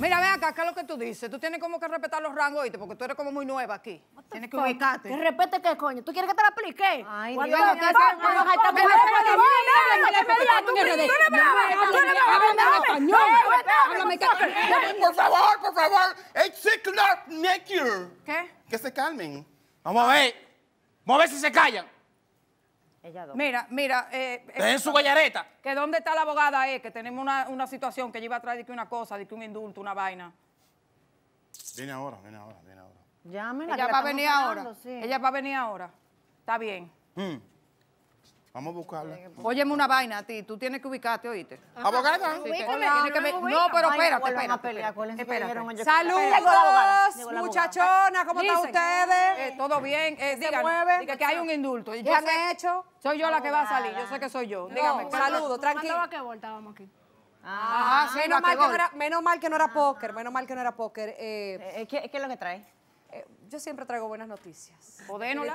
Mira, ve acá, ¿qué lo que tú dices? Tú tienes como que respetar los rangos, ¿oíste? Porque tú eres como muy nueva aquí. Tienes que ubicarte. ¿Qué respete qué, coño? ¿Tú quieres que te la aplique? Ay, Dios mío. Por favor, por favor. It's ¿Qué? Que se calmen. Vamos a ver. Vamos a ver si se callan. Ella dos. Mira, mira. Eh, eh su gallareta. Que dónde está la abogada, eh, que tenemos una, una situación que ella iba a traer de que una cosa, de que un indulto, una vaina. Viene ahora, viene ahora, viene ahora. Llámela, ella va a venir ahora. Ella va a venir ahora. Está bien. Mm. Vamos a buscarla. Óyeme una vaina a ti, tú tienes que ubicarte, ¿oíste? Abogada. no, pero espérate, espérate, Saludos, muchachonas, muchachona, ¿cómo están ustedes? Eh, todo bien, eh, díganme, que hay un indulto. ¿Qué han hecho? Soy yo la que va a salir, yo sé que soy yo. Dígame, saludo, tranquilo. va que aquí? Ah, ah, menos, mal que no era, menos mal que no era ah. póker, menos mal que no era póker. Eh. Eh, ¿Qué qué es lo que trae? Eh, yo siempre traigo buenas noticias. Podénola.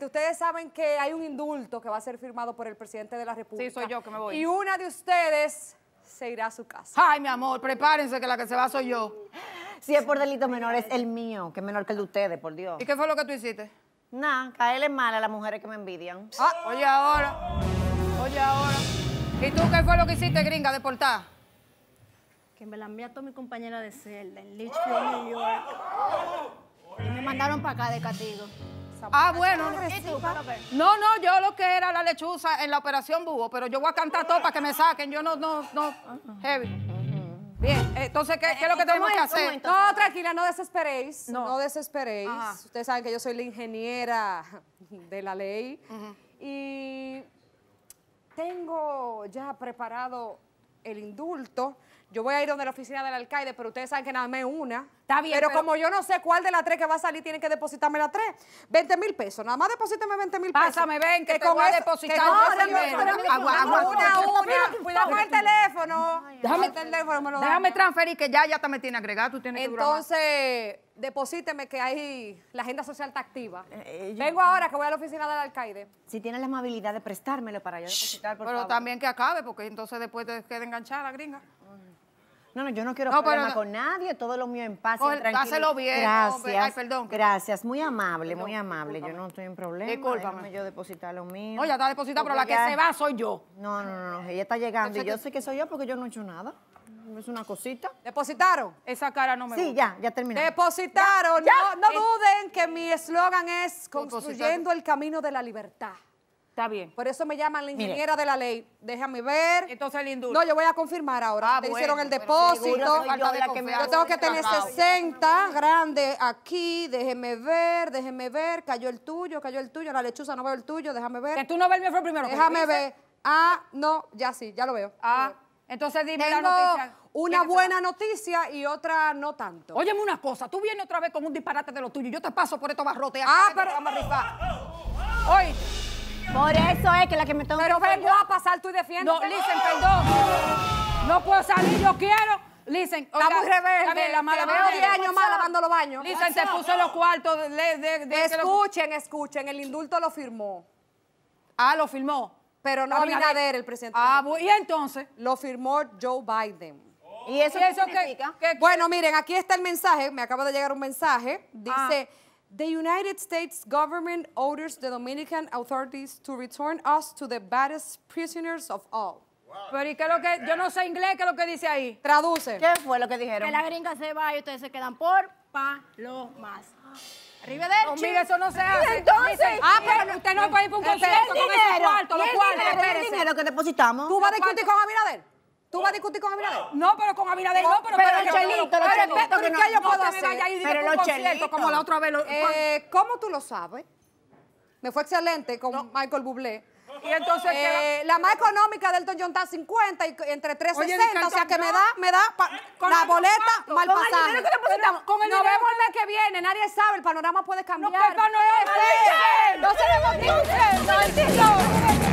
Ustedes saben que hay un indulto que va a ser firmado por el presidente de la República. Sí, soy yo que me voy. Y una de ustedes se irá a su casa. Ay, mi amor, prepárense que la que se va soy yo. Si es por delito menor, es el mío, que es menor que el de ustedes, por Dios. ¿Y qué fue lo que tú hiciste? Nada, caerle mal a las mujeres que me envidian. Ah, oye ahora, oye ahora. ¿Y tú qué fue lo que hiciste, gringa, deportada? Que me la envió a toda mi compañera de celda el Litchfield, Andaron para acá de castigo. Ah, bueno. Pues. No, no, yo lo que era la lechuza en la operación búho, pero yo voy a cantar todo para que me saquen. Yo no, no, no. Heavy. Bien, entonces, ¿qué, eh, es lo que tenemos que hacer? No, tranquila, no desesperéis. No, desesperéis. Ustedes saben que yo soy la ingeniera de la ley. Y tengo ya preparado el indulto. Yo voy a ir donde la oficina del alcalde, pero ustedes saben que nada más una. Está bien. Pero, como yo no sé cuál de las tres que va a salir, tienen que depositarme las tres. 20 mil pesos. Nada más deposítame 20 mil pesos. Pásame, ven, que, como te voy a depositar. Que no, no, una, una. Cuidado con el teléfono déjame, este transferir, que ya, ya te me tiene agregado. Tú tienes Entonces, deposíteme que ahí la agenda social está activa. Eh, eh, Vengo ahora que voy a la oficina del alcaide. Si tienes la amabilidad de prestármelo para yo depositar, Pero también que acabe, porque entonces después te queda enganchada la gringa. No, no, yo no quiero problemas con nadie, todo lo mío en paz y tranquilo. Hácelo bien. Gracias. Ay, perdón. Gracias, muy amable, muy amable. Yo no estoy en problema. Discúlpame. Déjame yo depositar lo mío. Oye, está depositado, pero la que se va soy yo. No, no, no, ella está llegando y yo sé que soy yo porque yo no he hecho nada. Es una cosita. ¿Depositaron? Esa cara no me Sí, ya, ya terminó. Depositaron. No, no duden que mi eslogan es construyendo el camino de la libertad. Está bien. Por eso me llaman la ingeniera de la ley. Déjame ver. Entonces, el indulto. No, yo voy a confirmar ahora. Ah, te hicieron el depósito. Yo, tengo que tener 60 grandes aquí. Déjeme ver, déjeme ver. Cayó el tuyo, cayó el tuyo. La lechuza no veo el tuyo. Déjame ver. Que tú no ves el mío primero. Déjame ver. Ah, no, ya sí, ya lo veo. Ah, entonces dime la noticia. Una buena noticia y otra no tanto. Óyeme una cosa, tú vienes otra vez con un disparate de lo tuyo. Yo te paso por estos barrotes. Ah, pero... Vamos a Oye. Por eso es que la que me tengo Pero vengo a pasar tú defiendo. No, listen, perdón. No puedo salir, yo quiero. Listen, está muy rebelde. La mala veo 10 años más lavando los baños. Listen, se puso los cuartos. De, escuchen, escuchen. El indulto lo firmó. Ah, lo firmó. Pero no Abinader, ah, el presidente. Ah, y entonces. Lo firmó Joe Biden. ¿Y eso, lo qué, significa? Bueno, miren, aquí está el mensaje. Me acaba de llegar un mensaje. Ah. Dice, The United States government orders the Dominican authorities to return us to the baddest prisoners of all. Pero ¿y qué es lo que? Yo no sé inglés, ¿qué es lo que dice ahí? Traduce. ¿Qué fue lo que dijeron? Que la gringa se va y ustedes se quedan por palomas. Arriba del no, oh, mira, eso no se hace. entonces? ah, pero usted no puede ir por un concierto con esos cuartos, los cuartos. ¿El dinero que depositamos? ¿Tú vas a discutir con Abinader? ¿Tú vas a discutir con Abinader? No, pero con Abinader no, pero, pero, pero usted los chelitos que yo puedo hacer? Pero los chelitos, como la otra vez. Eh, ¿Cómo tú lo sabes? Me fue excelente con Michael Bublé. Y entonces eh, la más económica del Elton John está 50 y entre 360, o sea que me da, me da eh, la boleta mal pasada. Con el dinero el Nos vemos el mes que viene, nadie sabe, el panorama puede cambiar. No, que es panorama. No se